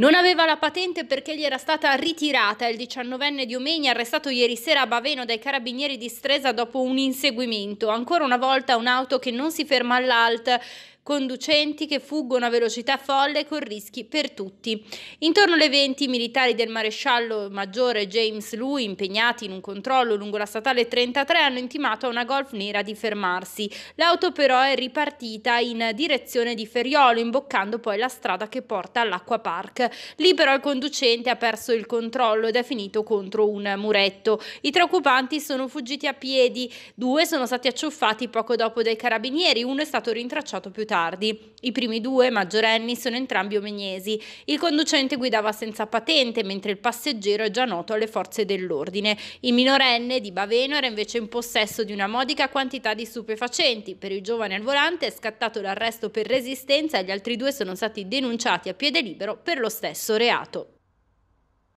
Non aveva la patente perché gli era stata ritirata. Il 19enne di Omegna, arrestato ieri sera a Baveno dai carabinieri di Stresa dopo un inseguimento. Ancora una volta un'auto che non si ferma all'alt conducenti che fuggono a velocità folle con rischi per tutti. Intorno alle 20 i militari del maresciallo maggiore James Louis, impegnati in un controllo lungo la statale 33, hanno intimato a una Golf nera di fermarsi. L'auto però è ripartita in direzione di Ferriolo, imboccando poi la strada che porta all'acqua park. Lì però il conducente ha perso il controllo ed è finito contro un muretto. I tre occupanti sono fuggiti a piedi, due sono stati acciuffati poco dopo dai carabinieri, uno è stato rintracciato più tardi tardi. I primi due, maggiorenni, sono entrambi omegnesi. Il conducente guidava senza patente, mentre il passeggero è già noto alle forze dell'ordine. Il minorenne di Baveno era invece in possesso di una modica quantità di stupefacenti. Per il giovane al volante è scattato l'arresto per resistenza e gli altri due sono stati denunciati a piede libero per lo stesso reato.